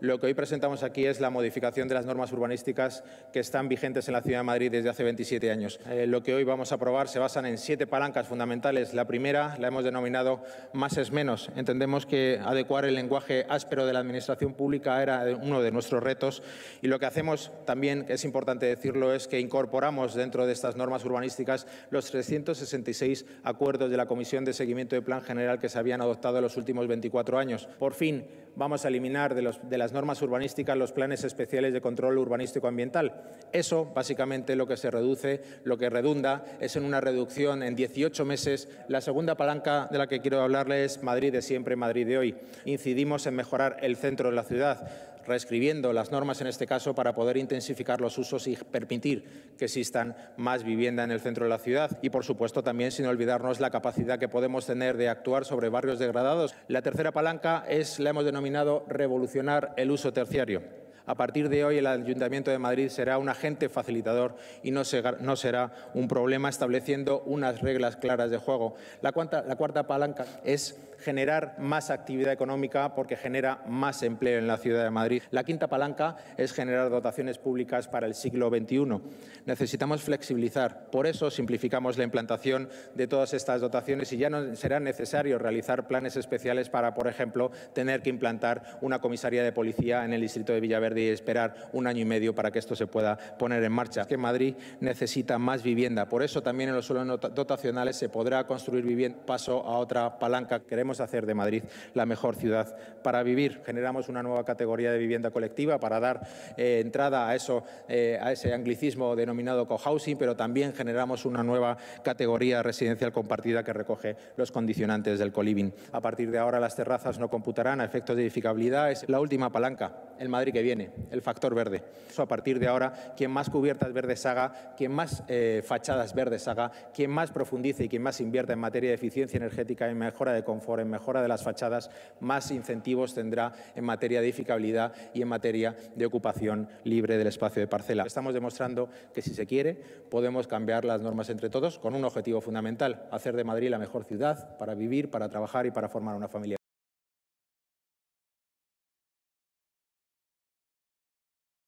Lo que hoy presentamos aquí es la modificación de las normas urbanísticas que están vigentes en la Ciudad de Madrid desde hace 27 años. Eh, lo que hoy vamos a aprobar se basan en siete palancas fundamentales. La primera la hemos denominado más es menos. Entendemos que adecuar el lenguaje áspero de la Administración pública era uno de nuestros retos y lo que hacemos también, que es importante decirlo, es que incorporamos dentro de estas normas urbanísticas los 366 acuerdos de la Comisión de Seguimiento de Plan General que se habían adoptado en los últimos 24 años. Por fin, vamos a eliminar de, los, de las las normas urbanísticas, los planes especiales de control urbanístico ambiental. Eso, básicamente, lo que se reduce, lo que redunda, es en una reducción en 18 meses. La segunda palanca de la que quiero hablarles es Madrid de siempre, Madrid de hoy. Incidimos en mejorar el centro de la ciudad, reescribiendo las normas en este caso para poder intensificar los usos y permitir que existan más vivienda en el centro de la ciudad y por supuesto también sin olvidarnos la capacidad que podemos tener de actuar sobre barrios degradados. La tercera palanca es la hemos denominado revolucionar el uso terciario. A partir de hoy, el Ayuntamiento de Madrid será un agente facilitador y no, será un problema estableciendo unas reglas claras de juego. la cuarta palanca es generar más actividad económica porque genera más empleo en la ciudad de Madrid. La quinta palanca es generar dotaciones públicas para el siglo XXI. Necesitamos flexibilizar. Por eso simplificamos la implantación de todas estas dotaciones y ya no será necesario realizar planes especiales para, por ejemplo, tener que implantar una comisaría de policía en el distrito de Villaverde y esperar un año y medio para que esto se pueda poner en marcha. que Madrid necesita más vivienda. Por eso también en los suelos dotacionales se podrá construir vivienda. Paso a otra palanca. Queremos hacer de Madrid la mejor ciudad para vivir. Generamos una nueva categoría de vivienda colectiva para dar eh, entrada a, eso, eh, a ese anglicismo denominado cohousing, pero también generamos una nueva categoría residencial compartida que recoge los condicionantes del coliving. A partir de ahora las terrazas no computarán a efectos de edificabilidad. Es la última palanca el Madrid que viene, el factor verde. Eso a partir de ahora, quien más cubiertas verdes haga, quien más eh, fachadas verdes haga, quien más profundice y quien más invierta en materia de eficiencia energética, en mejora de confort, en mejora de las fachadas, más incentivos tendrá en materia de edificabilidad y en materia de ocupación libre del espacio de parcela. Estamos demostrando que si se quiere, podemos cambiar las normas entre todos con un objetivo fundamental, hacer de Madrid la mejor ciudad para vivir, para trabajar y para formar una familia.